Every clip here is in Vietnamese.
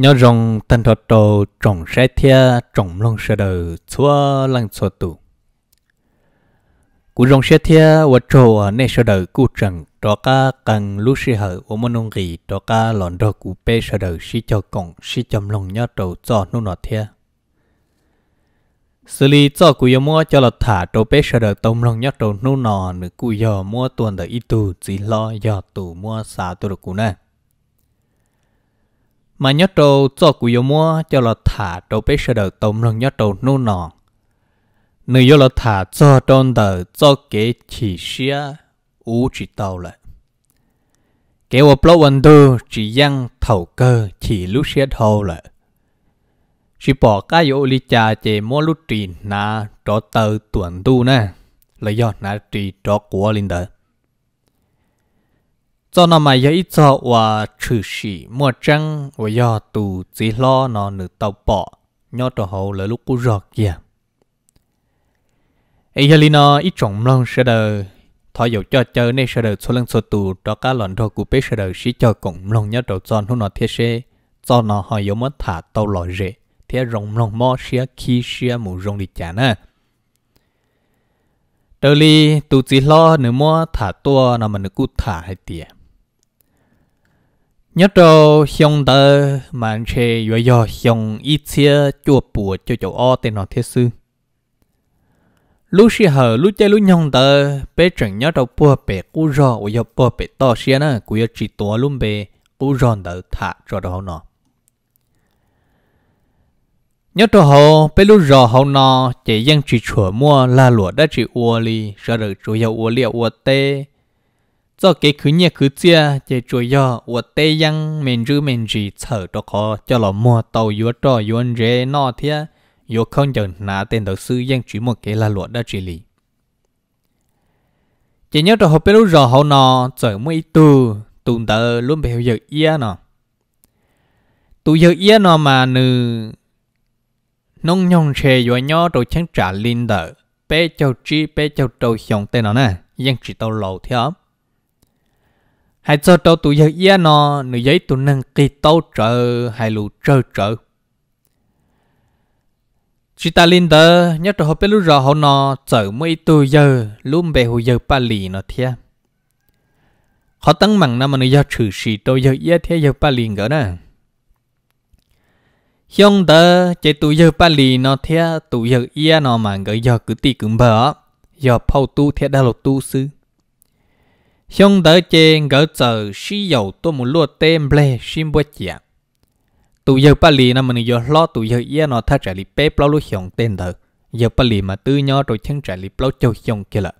nhớ rong thân thọ đồ trọng xe thia trọng lông xe đầu chúa lăng chúa tù cú rong xe thia và trồ ở nơi xe đầu cú trần đó cả cần lúc xe hở và môn ông gì đó cả lòn đồ cú bê xe đầu xí cho cổng xí chấm lông nhớ đầu cho nô nọ thia xử lý cho cú yêu mua cho là thả đồ bê xe đầu tông lông nhớ đầu nô nọ nữa cú yêu mua tuần đời ít tu chỉ lo giờ tu mua xả tu được cú nè mà nhớ trâu cho cú yêu mua cho là thả trâu bế sơ đầu tôm lần nhớ trâu nô nọ nếu yếu là thả cho trôn tờ cho kế chỉ xia ú chỉ tàu lại kế vào blog văn đô chỉ giăng thầu cơ chỉ lúc xia thâu lại chỉ bỏ cái yếu lý trà chế mua lúc trì na trọ tờ tuần tu nè lấy do na trì trọ của linh đời cho nó mà giờ cho và trừ sĩ mua trăng và do tù chỉ lo nó nửa tàu bỏ nhớ trò hậu là lúc cú rọt kìa ấy giờ nó ít trọng lòng sẽ đời thôi dầu cho chơi nên sẽ đời số lần số tù cho cá lần thôi cú biết sẽ đời sĩ cho cùng lòng nhớ trò tròn hôm nó thiết sẽ cho nó hỏi dấu mất thả tàu lòi rễ thế rồng lòng mò xia khi xia mù rồng đi chả nè Đời li tụ chỉ lo nếu mua thả tua nó mà nó cú thả hay tiền nhớ cho xong tờ mà chế vừa giờ xong ít chia chua bùa cho chỗ o tên nó thiết sư lúc xí hở lúc chơi lúc nhông tờ bé chẳng nhớ đầu bùa bé cú rò ở giờ bùa bé to xí nè cú giờ chỉ to luôn bé cú rò tờ thả cho đâu nó nhớ cho họ bé lúc rò họ nó chỉ dân chỉ chuột mua là lụa đã chỉ uo li sợ được chỗ yếu uo liệu uo tê do cái cứ nhẹ cứ chia chỉ chủ yếu ở tây yang mình rư mình gì sợ đó có cho là mua tàu yếu trò yếu rẻ nọ thế yếu không chừng nã tên đầu sư yang chỉ một cái là luật đã chỉ lý chỉ nhớ trò hộp bê lúc rò hậu nọ chở mấy tu tùng tờ luôn bị hiểu giờ ia nọ tu giờ ia nọ mà nữ nông nhông chè yếu nhỏ rồi chẳng trả linh đỡ bé châu chi bé châu trâu hiong tên nó nè yang chỉ tàu lâu theo hai cho tôi tụ giờ ia nó nữ giấy tụ nâng kỳ tàu trợ hay lù trợ trợ chỉ ta linh đó nhớ tụ họ biết lúc rồi họ nó chở mấy tụ giờ luôn về hồ giờ ba lì nó thia họ tăng mặn năm mà nữ giờ trừ sĩ tôi giờ ia thia giờ ba lì gỡ nè hiong đó chạy tụ giờ ba lì nó thia tụ giờ ia nó mà gỡ giờ cứ tì cứ bờ giờ phao tu thia đa lột tu sư Xong đỡ chê ngỡ giờ xí dầu tôi muốn lua tên ble xin bố chìa. Tụ giờ bà lì nà mình giờ lo tụ giờ yên nó thả trả lì bế bao lúc xong tên đỡ. Giờ bà lì mà tư nhỏ rồi chân trả lì bao châu xong kia lợ.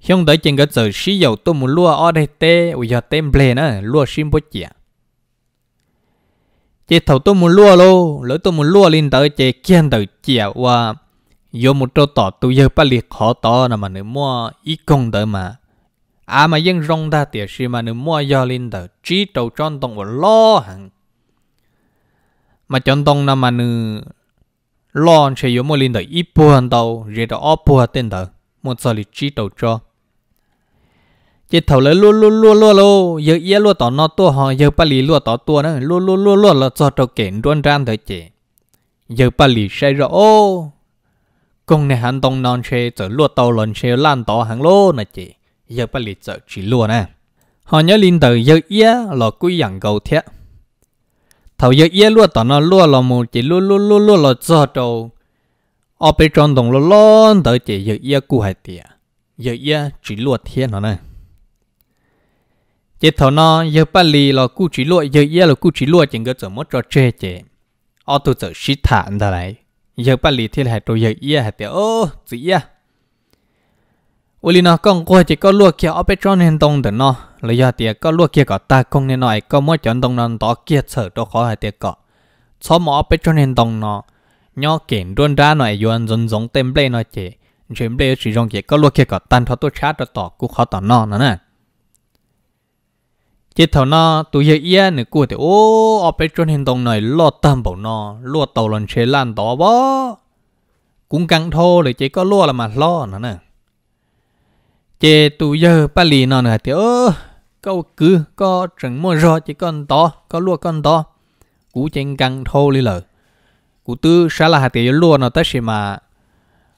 Xong đỡ chê ngỡ giờ xí dầu tôi muốn lua ở đây tê ủi giờ tên ble nà lua xin bố chìa. Chê thầu tôi muốn lua lô, lỡ tôi muốn lua lên đỡ chê kiên đỡ chìa và yo một trâu tỏ tu yêu bắt liệt khó tỏ là mà nếu mua ít công đỡ mà à mà vẫn rong ta tiệt sĩ mà nếu mua do linh đỡ chỉ đầu tròn tông của lo hẳn mà chọn tông là mà nếu lo sẽ yo mua linh đỡ ít bù hẳn tàu rồi đó bù bùa tên đỡ một giờ lịch trí trâu cho chỉ thầu lấy lúa lúa lúa lúa lô giờ ia lúa tỏ nó tua họ giờ bắt liệt lúa tỏ tua nữa lúa lúa lúa lúa là cho trâu kiện đoan ran thời chị giờ bắt liệt say rồi ô công này hắn tông non xe trở lúa tàu lần xe lan tỏ hàng lô nè chị giờ bắt lì trở chỉ lúa nè họ nhớ linh tử giờ yế lò cúi dặn cầu thiết thầu giờ yế lúa tỏ nó lúa lò một chỉ lúa lúa lúa lúa lò cho trâu ở bên trong đồng lúa lon tới chị giờ yế cú hai tiệt giờ yế chỉ lúa thiên nó nè chỉ thầu nó giờ bắt lì lò cú chỉ lúa giờ yế lò cú chỉ lúa chỉ có chở mất cho chê chỉ, ở tụ chở xí thản ra lại giờ bà lì thiên hạt rồi giờ ia hạt tiểu ô gì ia ôi lì nó con quay chỉ có lúa kia ở bên trong nên đông được nó lấy giờ thì có lúa kia có ta không nên nói có mỗi chọn đông non đó kia sợ đâu khó hạt tiểu có số mỏ ở bên trong nên đông nó nhỏ kiện luôn ra nói yuan dùng giống tem ble nó chỉ chuyện ble chỉ trong kia có lúa kia có tan thoát tôi chát đó tỏ cũng khó tỏ nó nữa nè chỉ thầu nó tụi giờ yên nữa cua thì ô ở bên trên hành động này lo tâm bảo nó lo tàu lần chế lan đó bó cũng căng thô rồi chỉ có lo là mà lo nó nè chế tụi giờ ba lì nó nữa thì ô, câu cứ có trứng mua rồi chỉ con to có lo con to cú trên căng thô đi lời cú tư sẽ là hạt tiền lo nó tới gì mà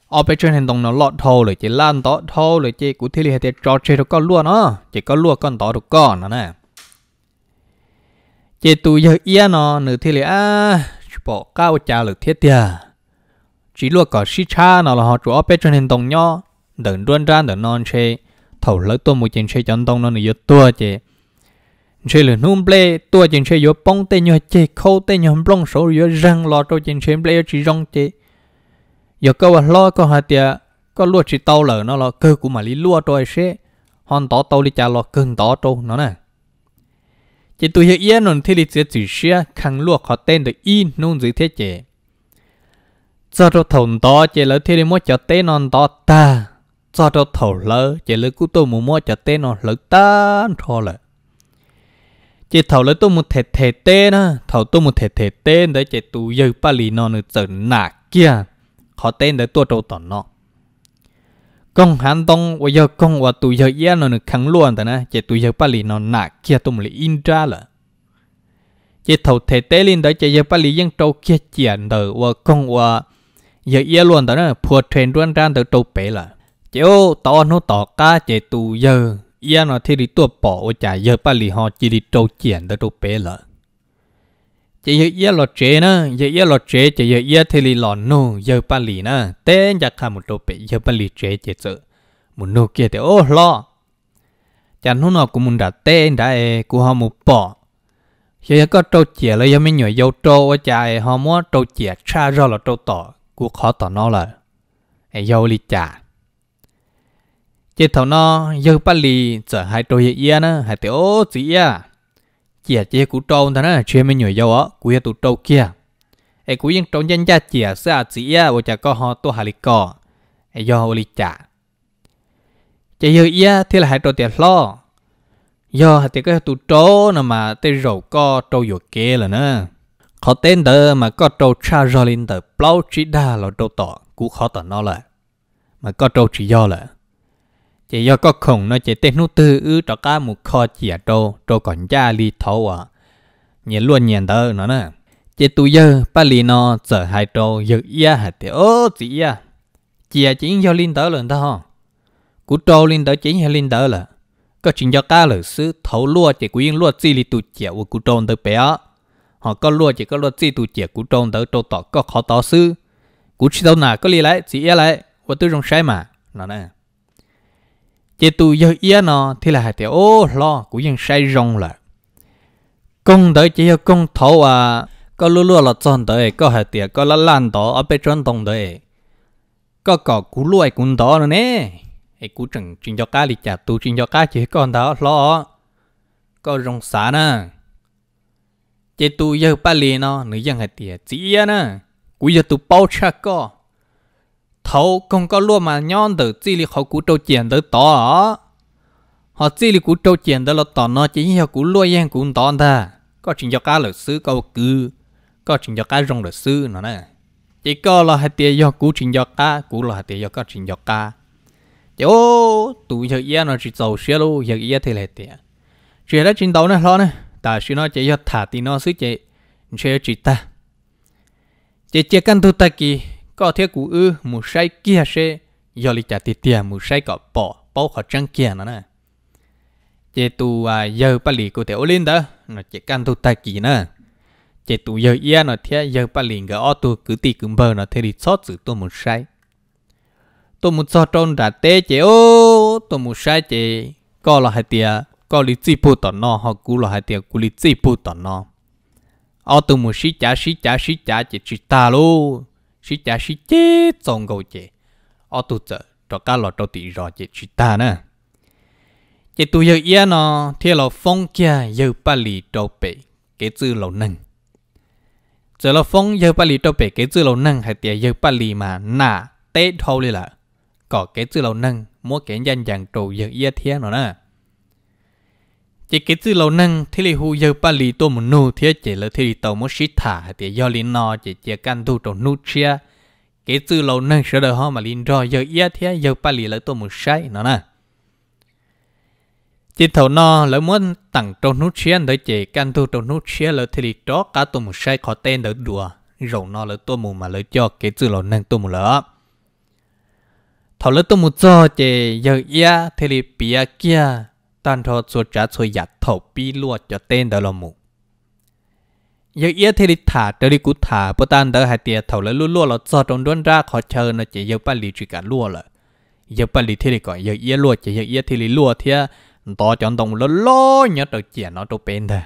ở bên trên hành động nó lọt thô rồi chỉ lan to thô rồi chỉ cụ thể là hạt tiền trò chơi được con lo nó chỉ có lo con to được con nó nè chế tu giờ yên nó nửa thế liền bỏ cao cha lực thiết tiệt chỉ luôn có sĩ cha nó là họ chủ bên cho nên đồng nhau đừng đoan ra đừng non chê thầu lỡ tôi một chuyện chê chọn đồng nó nửa yếu tua chế chê là nung ple tua chuyện chế yếu bông tê nhau chế khâu tê nhau bông số yếu răng lo cho chuyện chế ple chỉ rong chê yếu câu à lo câu hạt tiệt có luôn chỉ tàu lỡ nó là cơ của mà lý lúa tôi sẽ hoàn tỏ tàu đi cha lo cưng tỏ trâu nó nè chỉ tụi hiện yên nôn thiết lý giữa chữ xe khăn lúa khó tên được in nôn dưới thế chế cho đồ thầu đó chỉ lỡ thiết lý mua cho tên non đó ta cho đồ thầu lỡ chỉ lỡ cú tôi muốn mua cho tên non lỡ ta thôi lỡ chỉ thầu lỡ tôi muốn thể thể tên á thầu tôi muốn thể thể tên để chỉ tụi giờ bà lì non nữa trở nạ kia khó tên để tôi trâu tỏ nó con hắn tông bây giờ con và tụi giờ yên nó được khẳng luôn tại nè chỉ tụi giờ bali nó nạ kia tụm lì in ra là chỉ thầu thể tế lên đó chỉ giờ bali vẫn trâu kia chuyện đời và con và giờ yên luôn tại nè phù truyền luôn ra từ trâu bể là chỉ ô to nó tỏ cá chỉ tụi giờ yên nó thì đi tua bỏ và chả giờ bali họ chỉ đi trâu chuyện từ trâu bể là chỉ dự yết lọt chế nè dự yết lọt chế chỉ dự yết thì lì lọt nô giờ ba lì na tên giặc hà một đôi bể giờ ba lì chế chế chữ một nô kia thì ô lo chẳng hôm nào cũng muốn đặt tên đã e của họ một bỏ giờ có trâu chè lấy giờ mới nhồi dâu trâu ở chài e, họ muốn trâu chè cha ra là trâu tỏ cũng khó tỏ nó là e dâu lì chả chế thầu nó giờ ba lì chở hai trâu dự yết na hai tiểu ô chỉ à chìa chìa cú trâu thế này chuyện mình nhồi dâu á cú ya tụ trâu kia ai cú yên trâu nhân gia chìa xa chìa vô chả có họ tu hà lịch cò ai do vô lịch chả chả giờ ia thì là hai trâu tiền lo do hai tiền cái tụ trâu nè mà tên rầu co trâu vô kê là nè, khó tên đó mà có trâu cha rồi lên tờ plau chỉ đa là trâu tỏ cú khó tỏ nó lại mà có trâu chỉ do lại chỉ do có không nó chỉ tên nút tư ư cho cá một kho chìa trâu trâu còn cha li thấu à nhìn luôn nhìn tớ nó nè chỉ tu giờ ba li nó giờ hai trâu giờ ia hạt thì ô chỉ ia chìa chỉ do linh tớ lần ta ho cú trâu linh tớ chỉ hay linh tớ là có chuyện do cá là sứ thấu lúa chỉ quý yên lúa chi li tu chìa của cú trâu tớ bé họ có lúa chỉ có lúa chi tu chìa cú trâu tớ trâu tọ có khó tỏ sứ cú chỉ đâu nào có li lại chỉ ia lại và tôi trong sai mà nó nè chế tu do yê nó thì là hạt tiểu ô lo của dân sai rong là công tới chỉ công thấu à có lúa lúa là tròn tới có hạt tiểu có lá lan đó ở bên tròn đồng tới có cỏ cú lúa cũng đó nữa nè ấy cú trừng chuyên cho cá đi chả tu chuyên cho cá chỉ còn đó lo có rong xả nè chế tu do ba liền nó nữ dân hạt tiểu chỉ nè cú giờ tu bao cha có thấu không có luôn mà nhon từ chỉ là họ cú trâu chèn tới tỏ họ chỉ là cú trâu chèn tới là tỏ nó chỉ họ cú luôn yên cú tỏ ta có chuyện cho cá lợn sứ câu cứ có chuyện cho cá rồng lợn sứ nó nè chỉ có là hạt tiền do cú chuyện do cá cú là hạt tiền do có chuyện do cá chỗ tụi giờ yên nó chỉ giàu xe luôn giờ yên thì lại tiền chuyện đó chuyện đấu này lo nè, ta chỉ nó chỉ do thả thì nó xứ chỉ chơi chỉ ta chỉ chỉ căn thu ta kỳ có thiết cú ư mù say kia xe giờ lì trả tiền tiền mù say có bỏ bỏ khó trang kia nó nè chế tu à giờ ba lì thể theo lên đó nó chế căn tu tài kỳ nè chế tu giờ yên nó thế giờ ba lì gỡ ô tu cứ tì cứ bờ nó thế đi xót sự tôi mù say tôi mù sót trôn đã tê chế ô tôi mù say chế có là hai tiền có lì chỉ bù tỏ nó họ cú là hai tiền cú lì chỉ bù tỏ nó ô tu mù xí chả xí chả xí chả chế chỉ ta luôn sĩ cha sĩ chế trong gầu chế ở tu trợ cho cá lọ cho tỷ rò chế sĩ ta nè chế tu giờ yên nó thì là phong kia yêu ba lì trâu bể cái chữ lầu nâng giờ là phong yêu ba lì trâu bể cái chữ lầu nâng hay tiền yêu ba lì mà nà tết thôi là có cái chữ lầu nâng mua cái dân dạng trâu yêu yên thiên nó nè chỉ cái từ lâu năng thế là hu giờ ba lì tô một nô thế chỉ là thế thì tàu một xí thả thì do lý nó chỉ chỉ căn tu trồng nô chia cái từ lâu năng sợ đời họ mà liên do giờ ia thế giờ ba lì là tô một sai nó nè chỉ thầu nó lỡ muốn tặng trồng nô chia để chỉ căn tu trồng nô chia là thế thì đó cả tô một sai khó tên đỡ đùa rồi nó là tô một mà lấy cho cái từ lâu năng tô một lỡ thầu lấy tô một cho chỉ giờ ia thế thì bia kia 但他做这做也头比落就等到了木。giờ yết thì đi thả tới đi thả bữa tan tới hai tiệt thầu lại lúa lúa là cho trong đoan ra khó chờ nó chỉ giờ ba lì chỉ cả lúa là giờ ba lì thì đi còn giờ yết lúa chỉ giờ yết thì đi lúa thì to chọn đồng lúa lúa nhớ được chỉ nó đâu bên thôi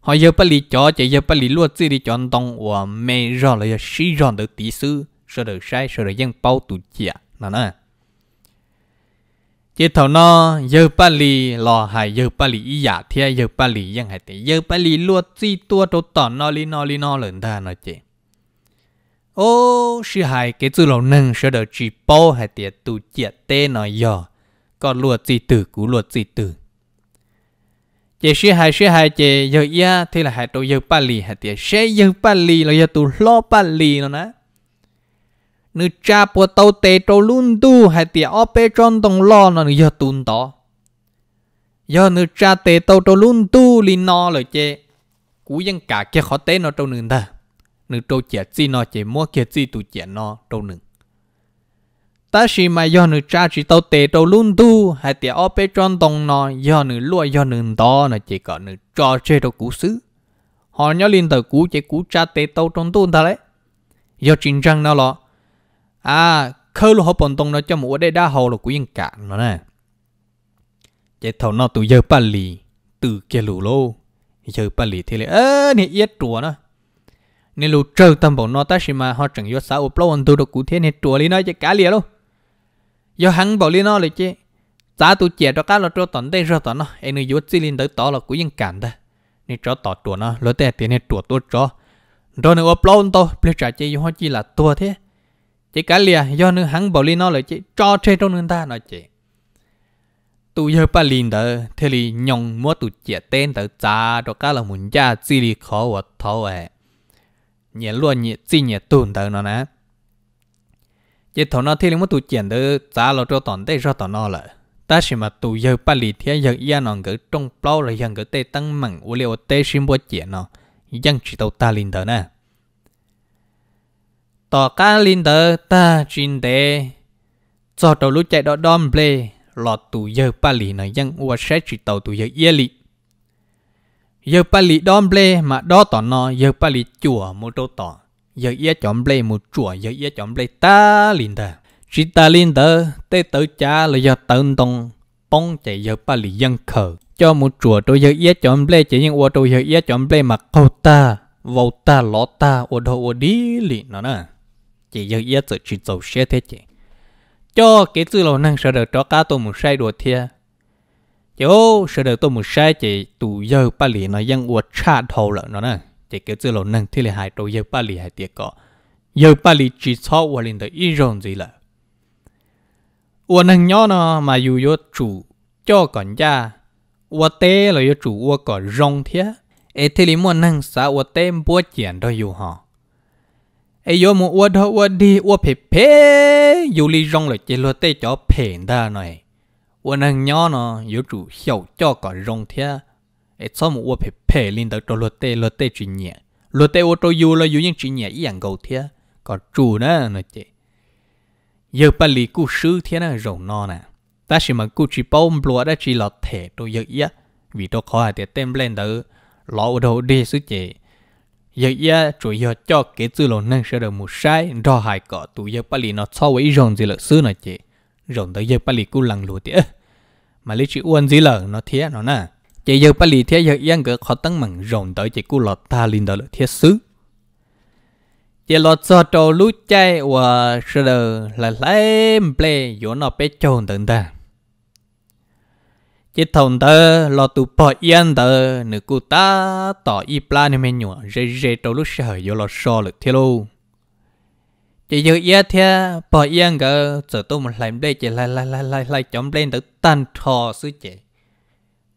họ giờ ba lì cho chỉ giờ ba lì lúa chỉ đi chọn đồng và mê rồi là giờ xí rồi được tí sư rồi được sai rồi được dân bao tụ chỉ nó nè chế thầu nó giờ ba lì lò hải giờ ba lì ý giả thế giờ ba lì yang hải tế giờ ba lì luôn chi tua đồ tỏ nó lì nó lì nó lần ta nó chế ô sư hải cái chữ lầu nâng sẽ được chỉ bao hải tế tu chia tê nó giờ có luôn chi tử cú luôn chi tử chế sư hải sư hải chế giờ ya thế là hải đồ giờ ba lì hải tế sẽ giờ ba lì là giờ tu lo ba lì nó nè nữ cha bùa tàu tế trâu luôn tu hay tìa ó bê tròn tông lo nó nữ giờ tùn tỏ giờ nữ cha tế tàu trâu luôn tu li no lời chê cú dân cả kia khó tế nó trâu nương ta nữ trâu chè chi nó chè mua kia chi tụ chè nó trâu nương ta chỉ mà do nữ cha chỉ tàu tế tàu luôn tu hay tiệt ở bên trong tông nó do nữ lúa do nữ to nó chỉ có nữ cho chơi đâu cũ xứ họ nhớ liên tờ cũ chỉ cũ cha tế tàu trong tu ta đấy do chính răng nó lọ à khơi luôn hộp bọn tông nó cho một đây đa hồ là của yên cả nó nè chạy thầu nó từ giờ ba lì từ kia lù lô giờ ba lì thì lại ơ nè yết trùa nó nên lù trơ tâm bọn nó ta xì mà họ chẳng vô xã ốp lâu anh tu được cụ thế nè trùa lý nó chạy cả lìa luôn do hắn bảo lý nó là chế giá tu chè cho cá là cho tận đây rồi tận nó em nuôi vô xí linh tới tỏ là của yên cả ta nên cho tỏ trùa nó lỡ tè tiền nè trùa tôi cho rồi nữa ốp lâu anh tôi bây giờ chế hoa chỉ là tua thế chỉ cả lìa do nữ hắn bảo li nó là chỉ cho trên trong người ta nói chị tụ giờ ba liền đó thế thì nhong mua tụ chia tên tớ cha cho cá là muốn cha chỉ li khó vật thâu ấy nhẹ luôn nhẹ chỉ nhẹ tuần tớ nó nè chỉ thằng nó thế thì mua tụ chia tớ cha là cho toàn tê cho toàn nó là ta xem mà tụ giờ ba lì thế giờ ya nó cứ trong bao là giờ cứ tê tăng mảng u liệu tê xin bữa chuyện nó dân chỉ tàu ta liền đó nè ต่อการลินเดอร์ตาจินเดจอดตัวรู้ใจดอดอมเบลหลอดตูเยอปาลีนะยังอวดแชจิตเตาตูเยอเยลิเยอปาลีดอมเบลมาดอต่อนอเยอปาลีจั่วมูโตต่อเยอเยจอมเบลมูจั่วเยอเยจอมเบลตาลินเดอจิตาลินเดอเตเตอจ้าเลยยอเตินตรงป้องใจเยอปาลียังเขอ cho một chùa tôi giờ yết chọn ple chỉ những ô tôi giờ yết chọn ple mà câu ta vào ta ló ta ô đồ ô đi lì nó nè chỉ giờ yết giờ chỉ dầu xe thế chị cho cái chữ lầu năng sợ được cho cá tôi một sai đồ thia chỗ sợ được tôi một sai chị tụ giờ ba lì nó vẫn uất cha thầu lợn nó nè chị cái chữ lầu năng thì là hại tụ giờ ba lì hại tiệt cọ giờ ba lì chỉ cho uất lên tới ít rồng gì là uất năng nhỏ nó mà dù yếu chủ cho còn cha uất té là yếu chủ uất còn rong thia ấy thì lý muốn năng xã uất té bớt tiền đó dù họ ai yo mu uo đó uo đi uo phê phê dù li rong là chỉ lo tê cho phê đa này uo năng nhỏ nó yo chủ hiểu cho cả rong thế ai sao mu uo phê phê linh đó cho lo tê lo tê chuyện nhẹ lo tê uo cho yo là yo những chuyện nhẹ ý ăn cầu thế còn chủ nữa nó chị giờ bà lì cú sư thế nào rồng nó nè ta chỉ mà cú chỉ bao bùa đã chi là thể tôi giờ ý vì tôi khó à thì tem lên đó lọ đầu đi sư chị giờ giờ chủ yếu cho cái tư lộ năng sẽ được một sai do hại cỏ tụ giờ bali nó so với rồng gì lợi xưa này chị rồng tới giờ bali cũng lằng lùi tía mà lấy chữ uân gì là nó thế nó nè chị giờ bali thế giờ yên cỡ khó tăng mặn rồng tới chị cũng lọt ta linh đó là thế xứ chị lọt cho trâu lú chay và sẽ được là lấy ple vốn nó bé tròn tận ta chỉ thằng tớ lo tu bỏ yên tớ nữ cụ ta tỏ y plan nên mình nhủa rê rê đâu lúc sợ vô lo so lực thế luôn chỉ giờ yên thế bỏ yên cơ giờ tôi một làm đây chỉ lại lại lại lại lại chống lên tớ tan thò xứ chị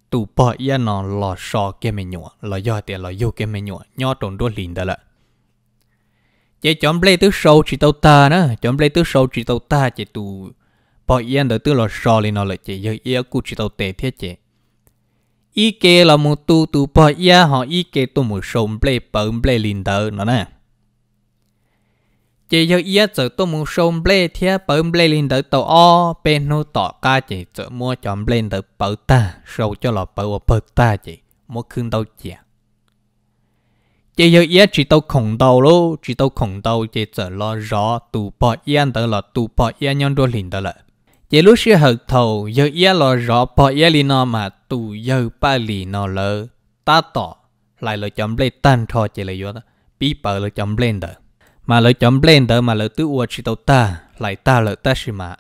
tu bỏ yên nó lo so kia mẹ nhủa lo do tiền lo vô kia mẹ nhủa nho trộn đua liền tớ lại chỉ chống lên tứ sâu chỉ tàu ta nữa chống lên tứ sâu chỉ tàu ta chỉ tu bỏ yên đỡ tư là sò lên nó lại chỉ giờ yên cụ chỉ tàu tệ thiết chỉ ý kê là một tu tu bỏ yên họ ý kê tu một số ble bấm ble lên đỡ nó nè chỉ giờ yên giờ tu một số ble thiết bấm ble lên đỡ tàu o bên nó tỏ ca chỉ giờ mua chọn ble đỡ bờ ta sâu cho là bờ bờ ta chỉ mua khương tàu chỉ chỉ giờ yên chỉ tao khổng đầu lô chỉ tao khổng đầu chỉ giờ lo rõ tu bỏ yên đó là tu bỏ yên nhân đôi liền đó là chỉ lúc xưa hợp thầu giờ ia lo rõ bỏ ia li nó mà tù giờ ba li nó lỡ ta tỏ lại lỡ chấm lên tan cho chế lời vô đó bí bờ lỡ chấm lên đó mà lỡ chấm lên đó mà lỡ tứ ua chỉ tàu ta lại ta lỡ ta xí mà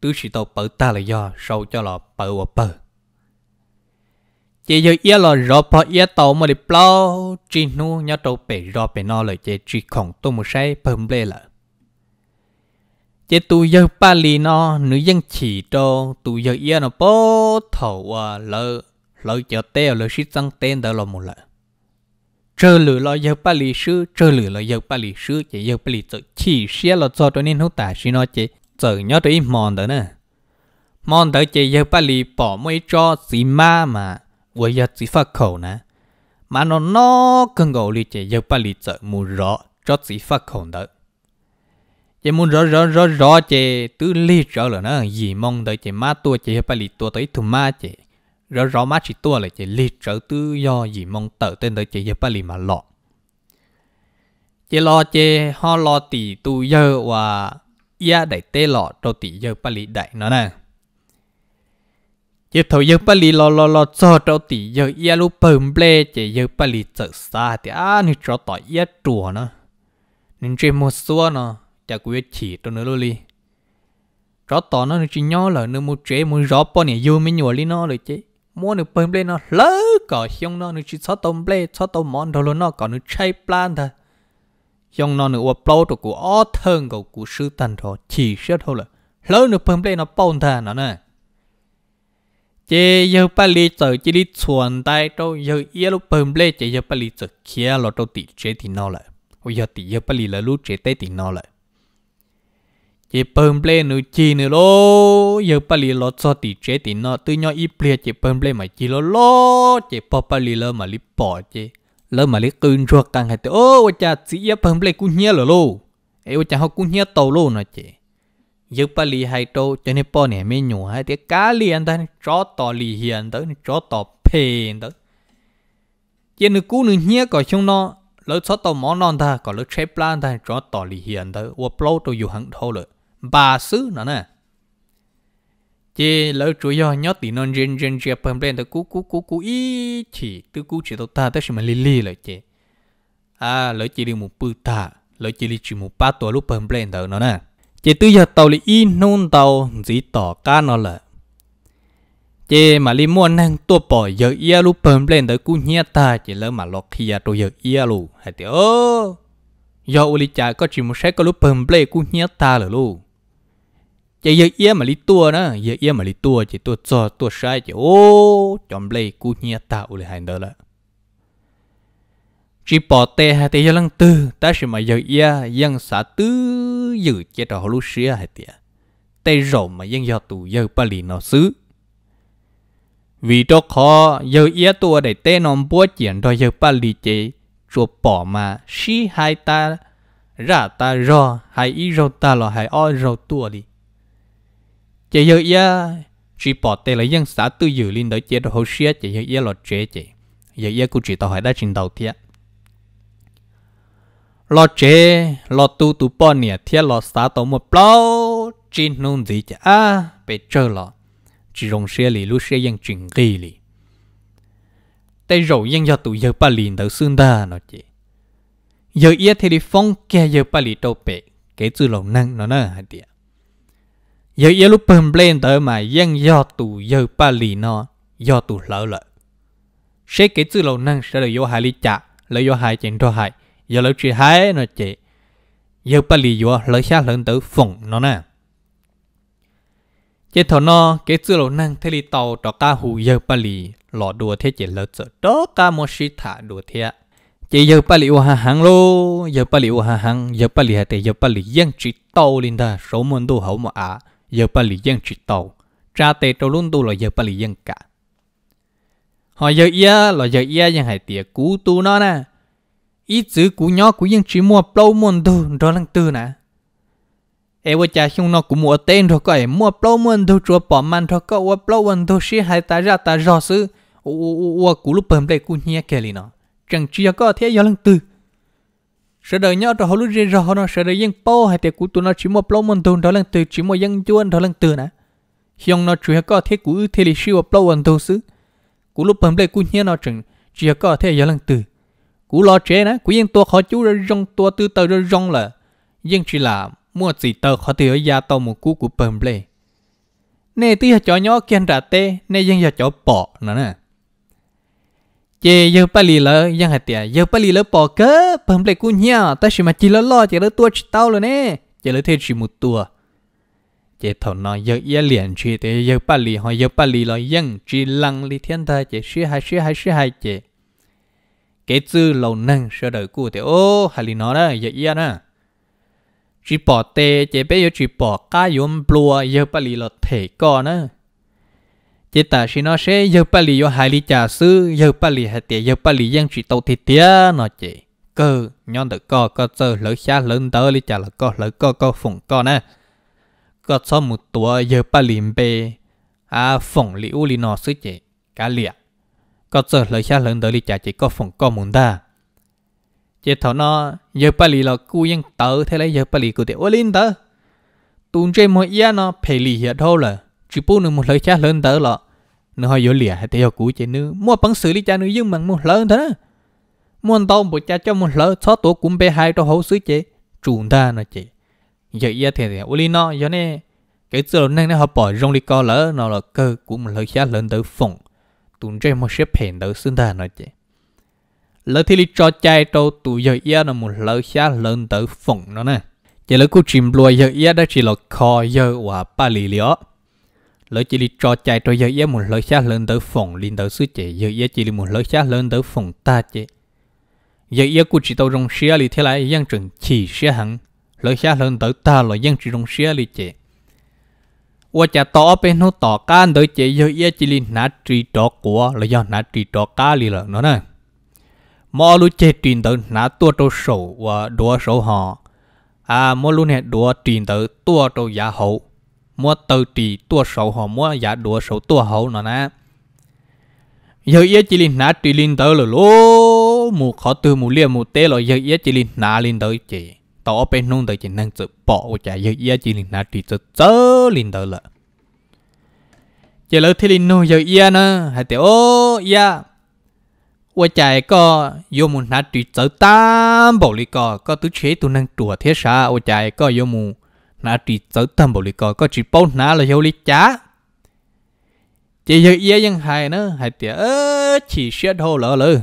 tứ chỉ tàu bờ ta là do sâu cho lọ bờ ua bờ chế giờ ia lo rõ bỏ ia tàu mà đi plau chỉ nu nhớ tàu bể rõ bể nó lỡ chế chỉ không tôi một say bơm lên lỡ chế tu giờ Bali nó nữ dân chỉ cho tu giờ yên nó bố thầu à lỡ lỡ chờ tê lỡ sĩ tăng tên đó là một lần chờ lửa lo giờ Bali sư chờ lửa lo giờ Bali sư chỉ giờ Bali tự chỉ xe là cho cho nên hậu tả sĩ nó chỉ tự nhớ tới mòn đó nè mòn đó chỉ giờ Bali bỏ mấy cho gì ma mà vừa giờ sĩ phát khẩu nè mà nó nó cần gầu li chỉ giờ Bali tự mù rõ cho chỉ phát khẩu đó chị muốn rõ rõ rõ rõ chị tứ li rõ là nó gì mong đợi chị má tua chị phải lì tua tới thùng má chị rõ rõ má chị tua là chị li rõ tứ do gì mong tờ tên đợi chị phải lì mà lọ chị lo chị ho lo tỷ tu dơ và ya đại tê lọ trâu tỷ dơ phải lì đại nó nè chị thầu dơ phải lì lo lo lo cho trâu tỷ dơ ya lúc bơm ble chị dơ phải lì trở xa thì à nên cho tỏi ya chùa nó nên chị mua xua nó chả quyết chỉ tôi nữa luôn đi rõ tỏ nó chỉ nhỏ là nó mua chế mua rõ bao nhiêu yêu mới nhỏ đi nó rồi chứ mua được bơm lên nó lỡ cỏ xong nó nó chỉ sáu tôm lê sáu tôm món đồ nó còn nó chay plan thôi xong nó nó uop lâu của ó thân của của sư tần rồi chỉ sẽ thôi là lỡ nó bơm lên nó bông thà nó nè chế giờ ba lì tờ đi chuẩn tay đâu giờ yêu lúc bơm chế giờ ba lì tờ kia lo tỉ chế thì nó lại bây giờ tỉ giờ ba lì là chế tay thì nó lại chỉ bơm ple nữa chi nữa lo giờ bà lì lo cho tì chế tỷ nọ, tự nhau ít ple chỉ bơm ple mà chỉ lo lo chỉ bỏ bà lì lo mà lì bỏ chỉ lo mà lì cưng cho càng hay tự ô cha chỉ giờ bơm ple cũng nhớ lo lo ấy ô cha họ cũng nhớ tàu lo nó chỉ giờ bà lì hay đâu cho nên bò nè mấy nhủ hay tiếc cá lì anh ta chó tò lì hiền tới chó tò phê tới chỉ nữa cú nữa nhớ có chung nọ, lỡ cho tàu món non ta có lỡ chế plan ta chó tò lì hiền tới ô plau tôi dùng hàng thâu rồi bà sư nó nè chỉ lỡ chủ yếu nhớ tí non gen gen gen phần bên tôi cú cú cú cú ý chỉ tôi cú chỉ tôi ta tới mà lì lì lại chị à lỡ chỉ đi một bữa ta lỡ chỉ đi chỉ một ba tuổi lúc phần bên đó nó nè chị tôi giờ tàu li in nôn tàu gì tỏ cá nó là chị mà li muốn năng tua bỏ giờ ia lúc phần bên đó cú nhớ ta chị lỡ mà lọt kia tôi giờ ia luôn hay thì ô giờ uli có chỉ một sách có lúc phần bên cú nhia ta rồi luôn chỉ giờ yên mà lý tua nữa giờ yên mà lý tua chỉ tua cho tua sai chỉ ô chọn lấy cú nhia tạo lại hành đó là chỉ bỏ tê hai tê giờ lăng tư ta sẽ mà giờ yên yên xả tư giữ chỉ trò lúc xưa hai tê tê rộng mà yên giờ tù giờ ba lì nó xứ vì cho khó giờ yên tua để tê nằm búa chuyện rồi giờ ba lì chế chùa bỏ mà xí hai ta ra ta ro hai ý ro ta lo hai o ro tua đi chỉ nhớ ya chỉ bỏ tay là dân xã tư dự linh đời chế đồ hồ xia chị nhớ ya là chế chị nhớ ya cũng chỉ tao hỏi đã trình đầu thiệt lo chế lo tu tu bỏ nè thiệt lo xã tao một bao trên nông gì chả à bị chơi lo chỉ rong xe lì lúc xe dân trình ghi lì tay rổ dân cho tụi giờ ba linh đỡ xương đa nó chị giờ ya thì đi phong kia giờ ba linh đâu bể cái chữ lồng năng nó nè hả tiệt giờ giờ lúc bầm lên tới mà dân do tụ giờ ba lì nó do tụ lỡ lợ sẽ cái chữ lâu năng sẽ được do hai lý chả lấy do hai chuyện cho hai giờ lỡ chuyện hai nó chế giờ ba lì do lỡ xa lớn tới phồng nó nè chế thọ nó cái chữ lâu năng thế lì tàu cho ca hù giờ ba lì lọ đùa thế chế lỡ chợ đó ca mua sĩ thả đùa thế chế giờ ba lì hà hàng lô giờ ba lì hà hàng giờ ba lì hà tệ giờ ba lì dân chỉ tàu lên ta số môn đồ hậu mà à giờ bà lý dân chỉ tàu cha tê trâu luôn tu là giờ bà lý dân cả họ giờ ia là giờ ia dân hải tiệt cú tu nó nè ít chữ cú nhỏ cú dân chỉ mua plou môn tu rồi lăng tư nè em vợ cha xong nó cú mua tên rồi có em mua plou muôn tu chúa bỏ man rồi có mua plou môn tu xí hải ta ra ta rõ sự ua cú lúc bầm đây cú nhia kề lì nó chẳng chỉ có thế giờ lăng tư sợ đời nhau cho họ lúc rơi rõ nó sợ đời dân bao hay tiệc của tụi nó chỉ một lâu một tuần đó là từ chỉ một dân chuan đó là từ nè hiong nó chỉ có thế của thế lịch sử một lâu một tuần xứ của lúc bấm lên của nhớ nó chừng chỉ có thế giờ lần từ của lo chế nè của dân tua khó chú rồi rong tua tư tờ rồi rong là dân chỉ là mua gì tờ khó thì ở gia tàu một cú của bấm lên nè tí cho nhỏ kiên trả tê nè dân giờ cho bỏ nữa nè chế giờ bali lì lỡ giang hạt giờ bali lì bỏ cớ bấm lại cú nhau ta chỉ mà chỉ lỡ lo chỉ lỡ tua chỉ tao rồi nè chỉ lỡ thêm chỉ một tua chế thầu nó giờ giờ liền chỉ giờ bali lì giờ bali lì lỡ chỉ lăng lì thiên tha chế sĩ hai sĩ hai sĩ hai chế cái chữ lâu năng sơ đời cũ thế ô hà lì nó giờ giờ nè chỉ bỏ tê chế bây giờ chỉ bỏ cá yếm plua giờ bali lì lỡ thể co chỉ ta chỉ nó sẽ giờ ba lì yo hai lì trà sư giờ ba lì hai tiệt giờ ba lì dân chỉ tàu thịt tiệt nó chỉ cơ nhon được co co giờ lỡ xa lớn tớ lì trà là co lỡ co co phồng co nè co cho một tuổi giờ ba lì bê à phồng lì u lì nó sư chỉ cá lìa co giờ lỡ xa lớn tớ lì trà chỉ co phồng co muốn ta chỉ thấu nó giờ ba lì là cu giang tớ thế lấy giờ ba lì cụ tiệt ô linh tớ tụn chơi mỗi yên nó phải lì hiệt thôi là chỉ bù nữa một lời cha lớn tới là nó hơi vô lìa hay theo cũ chế nữ mua bằng xử lý cha nữ nhưng mà một lớn thế muốn tao một cha cho một lớn xóa tổ cũng bê hai cho hậu xứ chế trùn ta nó chế giờ giờ thì thì uli giờ nè cái giờ này nó họ bỏ rong đi co lỡ nó là cơ cũng một lời khá lớn tới phòng tụn trên một xếp hẹn tới xương ta nó chế lỡ thì lý cho chai trâu tụ giờ giờ là một lời khá lớn tới phòng nó nè chỉ lỡ cô chìm lùi giờ giờ đó chỉ là kho giờ và ba lì lió lỡ chỉ đi cho chạy cho giờ một lỡ xa lên tới phòng lên tới sư chế giờ yết chỉ một lỡ xa lên tới phòng ta chế giờ yết cũng chỉ tao rong xia li thế lại yang chừng chỉ xia hẳn lỡ xa lên tới ta là yang chỉ rong xia li chế và chả tỏ bên nó tỏ can tới chế giờ yết chỉ li nát trì trọ của là do nát trì trọ cá li nè mò lu chế truyền tới nát tua trâu sầu và đua sầu họ à mò lu nè đua truyền tới tua trâu giả hậu mua từ trì tua sầu họ mua giả đùa sầu tua hậu nó nè giờ yết chỉ linh nã trì linh tới là lô mù khó từ mù lia mù tê rồi giờ yết chỉ linh nã linh tới chỉ tổ bên nung tới chỉ năng tự bỏ chả giờ yết chỉ linh nã trì tớ tớ linh tớ là chỉ lỡ thế linh nô giờ yết nè hay tiểu ô ya và chạy có vô mù nã trì tớ tam bảo lý có có tứ chế tu năng chùa thế sa và chạy có vô mù nà chỉ tớ tâm bảo lý có có chỉ bao nà là hiểu lý chá chỉ giờ ye yang hai nữa hai tiệt ơ chỉ sẽ thô lỡ lỡ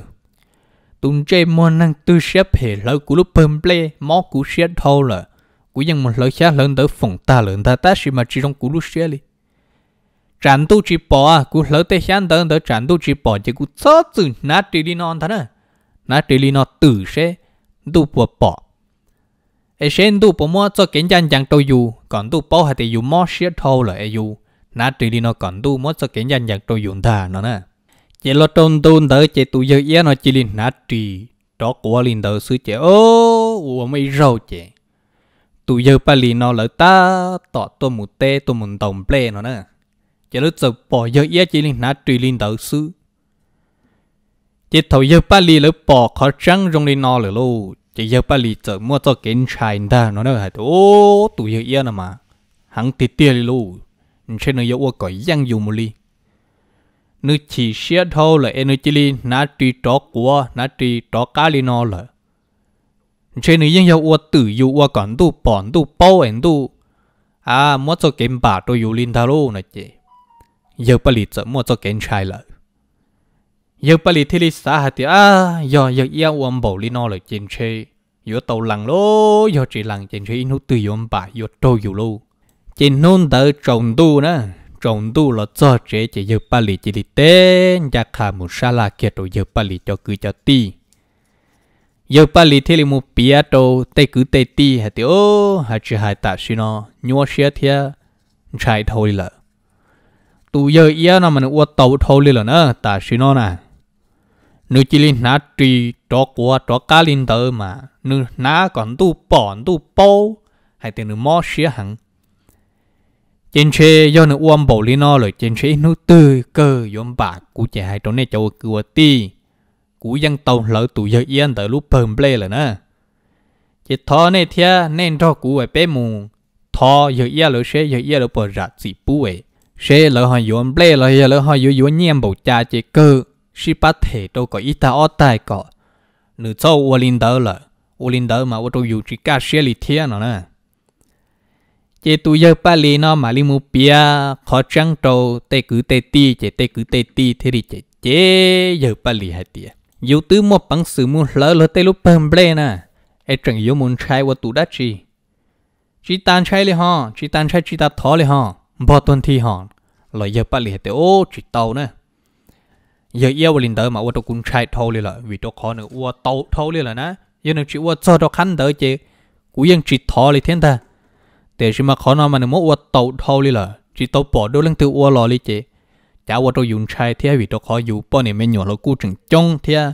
tung chơi mòn năng tư sẽ phê lỡ cú lúc bơm ple mó cú sẽ thô lỡ cú yang một lỡ chá lớn tới phòng ta lớn ta ta xí mà chỉ trong cú lúc sẽ li tràn tu chỉ bỏ à cú lỡ tê chán tới tới tràn tu chỉ bỏ chỉ cú chớ từ nát đi li non thà nữa nát đi li non tử sẽ tu bỏ bỏ ai xem tu bố mua cho kiến dân dân tàu dù còn tu bố hay thì dù mua xe thâu là ai dù nã tri đi nó còn tu mua cho kiến dân dân tàu dùng thà nó nè chỉ lo tôn tôn tới chỉ tu giờ yên nó chỉ liền nã tùy đó của liền tới sư chỉ ô ủa mấy râu chỉ tu giờ ba li nó lỡ ta tọt tôi mu tê tôi một đồng ple nó nè chỉ lo giờ bỏ giờ yên chỉ liền nã tri liền tới sư chỉ thầu giờ ba li lỡ bỏ khó trắng trong đi nó lỡ chỉ giờ bà lì chợ mua cho kiến chai ta nó nói là ô tụi giờ yên mà hắn tít đi luôn trên nơi yêu cõi giang dùng một ly nữ chỉ xe thôi là em nữ chỉ li nã trì trọ của nã trì trọ cá li nó là trên nơi giang yêu tự yêu yêu còn tu bọn tu bao em tu à mua cho kiến bà tôi yêu linh ta luôn nè chị giờ bà lì chợ mua cho kiến chai lại giờ bà lì thế lì xã hạt thì à giờ giờ yêu ông bảo lì nó là trên chơi giờ tàu lăng lô giờ chỉ lằng trên chơi nó tùy ông bà giờ trâu dù lô trên nôn tờ trọng tu nè trọng tu là cho trẻ chỉ giờ bà lì chỉ lì tên chắc khả một sa la kia rồi giờ bà lì cho cứ cho ti giờ bà lì thế lì một bia đồ tê cứ tê ti hạt thì ô hạt chỉ hạt tạ xin nó nhua xe thia chạy thôi là tụ giờ yêu nó mình uất tàu thôi là nữa tạ xin nó nà nếu chỉ lên ná trì trọ qua trọ cá lên tờ mà nếu ná còn tu bỏ tu bố hay thì nếu mò xía hẳn trên xe do nếu uam bầu lên nó rồi trên xe nó tư cơ yếm bạc cú chạy hai chỗ này chỗ cửa ti cú dân tàu lỡ tụ giờ yên tờ lúc bơm ple là nè chỉ thọ này thia nên cho cú về bé mù thọ giờ yên lỡ xe giờ yên lỡ bờ rạch gì bù ấy xe lỡ họ yếm ple lỡ giờ lỡ họ yếm yếm bầu cha chỉ cơ có ít cả, 是把腿都搞一大二带搞，你做我领导了，我领导嘛，我都有这干些里天了呢。chế tu giờ ba li nó mà li mu bia khó trăng trâu tê cứ tê ti chế tê cứ tê ti thế thì chế chế giờ ba li hai tia yêu tứ một bằng sự mu lỡ lỡ tê lúc bầm bê nè ai chẳng yêu muốn trai và tu đã chi chỉ tan trai li ha chỉ tan trai chỉ ta thọ li ha bỏ tuần thi ha lời giờ ba li hai tia ô chỉ tàu nè giờ yêu vào linh tới mà ô tô cũng chạy thâu liền là vì tôi khó nữa uo tàu thâu liền là nè giờ nó chỉ uo cho tôi khăn tới chứ cũng chỉ thò liền thiên ta để chỉ mà khó nào mà nó muốn uo tàu thâu liền là chỉ tàu bỏ đôi lần từ uo lò liền chứ chả ô tôi dùng chạy thế vì tôi khó dùng bao nhiêu mấy nhỏ nó cũng chừng trông thế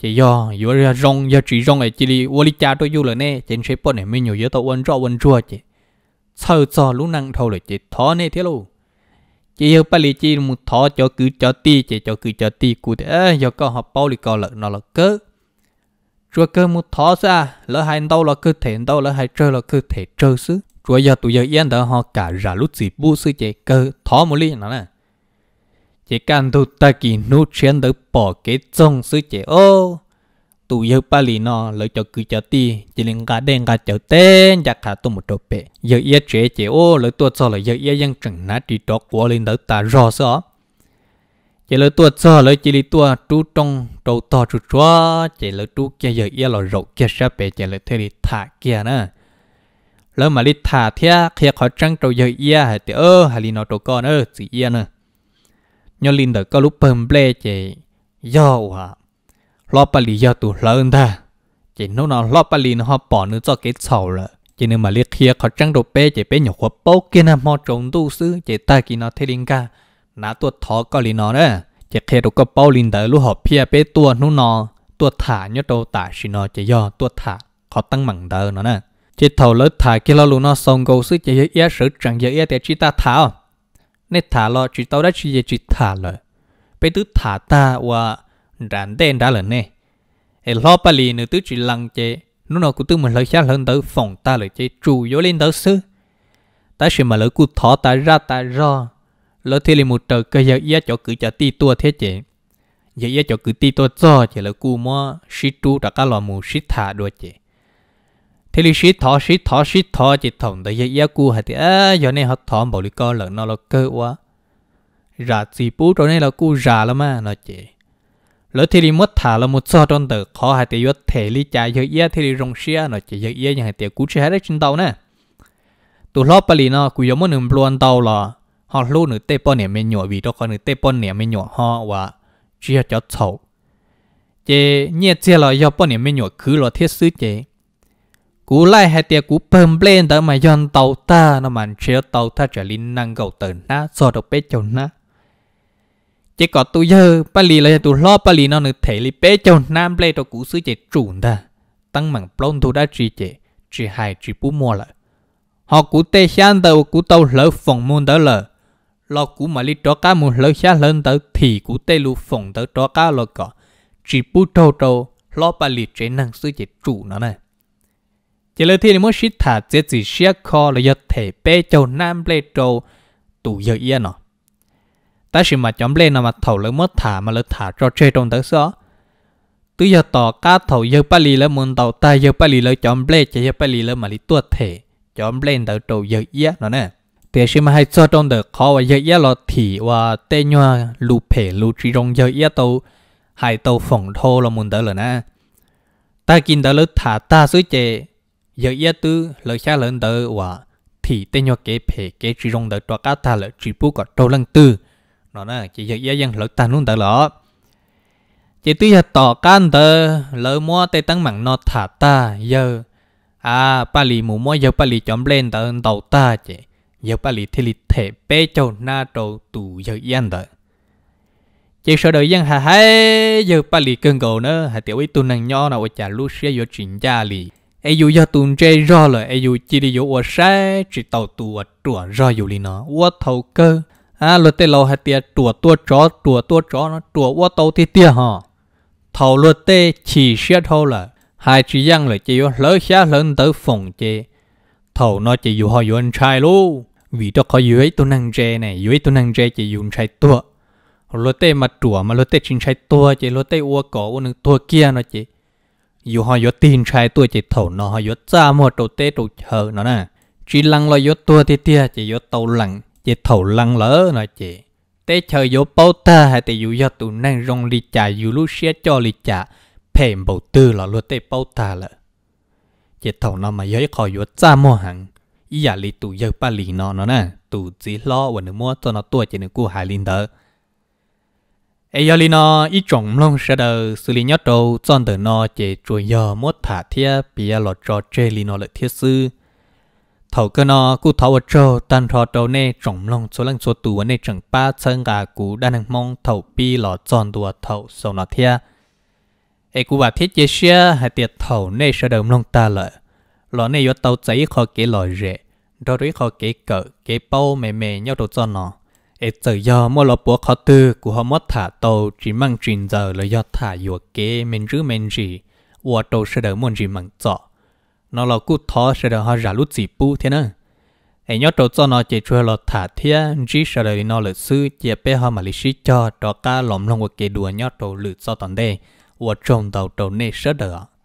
chỉ do giờ ra rong giờ chỉ rong ấy chỉ đi uo li cha tôi dùng là nè trên xe bao nhiêu mấy nhỏ giờ tôi ăn rõ ăn chua chứ sao cho lúc năng thâu là chỉ thò nè thế luôn chỉ hiểu bà lý chỉ một thọ cho cứ cho ti chỉ cho cứ cho ti cụ thế do có họ bao lý có lợn nó là cơ chúa cơ một thọ ra lỡ hai đâu là cơ thể đâu lỡ hai chơi là cơ thể chơi xứ chúa giờ tụi giờ yên đó họ cả ra lúc gì bu sư chỉ cơ thọ một lý nó nè chỉ cần tụi ta kỳ nút chiến tới bỏ cái trông sư chỉ ô tụ yêu ba lì nó lấy cho cứ cho ti chỉ nên gà đen gà chở tên giặc cả tụ một trộn bể giờ yết chế chế ô lấy tuột cho lấy giờ chừng nát đi đó của lên đỡ ta rõ sợ chỉ lấy tuột cho lấy chỉ lấy tuột trú trong đầu to trú chua chỉ lấy trú kia giờ yết là rậu kia sắp bể chỉ lấy thế đi thả kia nữa lấy mà đi thả thia kia khó trăng trâu giờ yết hay thì ơ hay lì nó trâu con ơ chỉ yết à nữa nhớ linh đỡ có lúc bầm bể chế do hả ลอปลียอตัวเลินท่เจนนนลอปลีนะฮะปอนึกจะเกิดเฉาละเจนมาเรียกเฮียเขาจังโดเป้เจเป้หยกหัวโป๊เกินะมอจงตู้ซื้อเจตากินอเทลิงกานาตัวทอกอลีนอนะเจเคตุก็เป้าลินเดอร์ลูกหอบเพียเป้ตัวนุนอตัวถานยอโตตาชินอจะย่อตัวถาเขาตั้งมั่งเดอร์นอนะ เจเท่าเลิศถากิลลูนอซรงกูซื้อเจเยียสือจังเยีแยเต่จิตาถ้าเนถาลอจิตเอาได้จิเยจิตถาเลยไปตื้อถาตาว่า rạn tên đã lần nè e lo pa lì nữa tứ chỉ lăng chế nó nó cũng tư mình lời xa lần tới phòng ta lời chế chủ yếu lên tới sư ta sẽ mà lời cụ thọ ta ra ta ra lời thế là một trời cây giờ ia cho cử cho ti tua thế chế giờ ia cho cử ti tua cho chế lời cụ mò sĩ trụ đã cả lò mù sĩ thả đua chế thế là sĩ thọ sĩ thọ sĩ thọ chế thòng tới giờ ia cụ hay thì à giờ này họ thọ bảo lý co lần nó là cơ quá rà gì bú rồi này là cụ rà lắm mà nó chế lỡ thì đi mất thả là một số trong tờ khó hay tiêu yết thể lý trái giờ yết thì đi rong xia nó chỉ giờ yết như hai tiêu cú chơi hết trên tàu nè tụ lo bali nó cú giống một nửa luôn tàu là họ lu nửa tê bón nè mình nhọ vì đó còn nửa tê bón nè mình nhọ họ và chia cho sầu chế nhẹ chế là do bón nè mình nhọ cứ là thiết sứ chế cú lại hai tiêu cú bơm lên tới mà yon tàu ta nó mà chia tàu ta trở lên năng cầu tử na so được bé chồng na chỉ có tu giờ bà lì là tu lo bà lì nó nữa thể lì bé châu nam lê cho cú sư chế trùn ta tăng mảng plong thu đã chỉ chế chỉ hai chỉ bú mua lại họ cú tê xanh, tàu cú tàu lỡ phòng môn tớ lỡ lo cú mà lì cho cá môn lỡ xa lên tớ thì cú tê lu phòng tớ cho cá lo cọ chỉ bú trâu trâu lo ba lì chế năng sư chế trụ nó này chỉ lời thì mới xích thả chế gì xia kho là do thể bé châu nam lê trâu tụ giờ yên nó ta chỉ mà chấm lên là mà thầu lấy mất thả mà lấy thả cho chơi trong tới xó tứ giờ tỏ cá thầu giờ ba lì lấy muốn tàu ta giờ ba lì lấy chấm lên chơi giờ ba lì lấy mà lì tuột thể chấm lên tới trầu giờ yết nó nè thì chỉ mà hay cho trong được khó và giờ yết là thì và tên nhau lù phê lù chỉ trong giờ yết tàu hay tàu phỏng thô là muốn tới rồi nè ta kinh tới lấy thả ta suy chế giờ yết tứ lấy xa lỡ tới và thì tên nhau kế phê kế chỉ trong được cho cá ta lỡ chỉ bú có trâu lăng tư nó nè chỉ giờ giờ dân lực tan luôn tại lỡ chỉ tuy là tỏ can tờ lỡ mua tây tăng mảng nó thả ta giờ à ba lì mù mua giờ ba lì chọn lên tờ đầu ta chỉ giờ ba lì thì lì thể bê châu na trầu tù giờ yên tờ chỉ sợ đời dân hà hay giờ ba lì cơn cầu nữa hà tiểu ý tu năng nho nào chả lúc xe giờ chuyện gia lì ai dù giờ tuần chơi rõ là ai dù chỉ đi vô ở sai chỉ tàu tù ở trùa rõ dù lì nó ở thầu cơ à luật tê lâu hai tia tua tua chó tua tua chó nó tua qua tàu thì tia hả thầu luật tê chỉ xét thôi là hai chị giang là chỉ lỡ xa lớn tới phòng chê thầu nó chỉ dù họ dù anh trai luôn vì đó có dưới tôi năng chê này dưới tôi năng chê chỉ dùng trai tua luật tê mà tua, mà luật tê chính trai tua chỉ luật tê ua cổ ua tua kia nó chỉ dù họ dù tin trai tua chỉ thầu nó họ dù cha một tê đầu chờ nó nè chỉ lăng lo dù tua thì tia chỉ dù tàu lặng chị thầu lăng lỡ nè chị tế chờ vô bao ta hay tế dụ do tụ năng rong lì chả dụ lúc xe cho lì chả phèm bầu tư là luôn tế bao ta lỡ chị thầu nó mà giới khỏi vô cha mua hàng ý giả lì tụ giờ ba lì nó nó nè tụ chỉ lo và nó mua cho nó tua chị nó cua hai linh đỡ ấy giờ lì nó ý trọng long sẽ đầu xử lý nhất đầu chọn từ nó chị chuối giờ mua thả thia bia lọ cho chơi lì nó lợi thiết sư thầu cơ nó cụ thầu ở chỗ tan thọ đầu nè trọng lòng số lần số tuổi nè chẳng ba chân gà cụ đang mong thầu pi lọ tròn đùa thầu sầu nó thia ai cụ bà thiết chế xe hay tiệt thầu nè sẽ đầu lòng ta lợi lọ nè do tàu giấy khó kế lọ rễ đó đối khó kế cỡ kế bao mè mè nhau đồ cho nó ai tự do mua lọ búa khó tư cú họ mất thả tàu chỉ mang trình giờ là do thả dùa kế mình rứ mình gì và tàu sẽ đầu muốn gì mặn cho nó là cú thọ sẽ được họ giả lút gì bu thế nè ấy nhớ trâu cho nó chỉ chơi là thả thế chỉ sợ đời nó lịch sư chỉ bé họ mà lịch sử cho cho cá lỏm lông của kẻ đùa nhớ trâu lựa cho tận đây và trồng đầu trâu này sợ được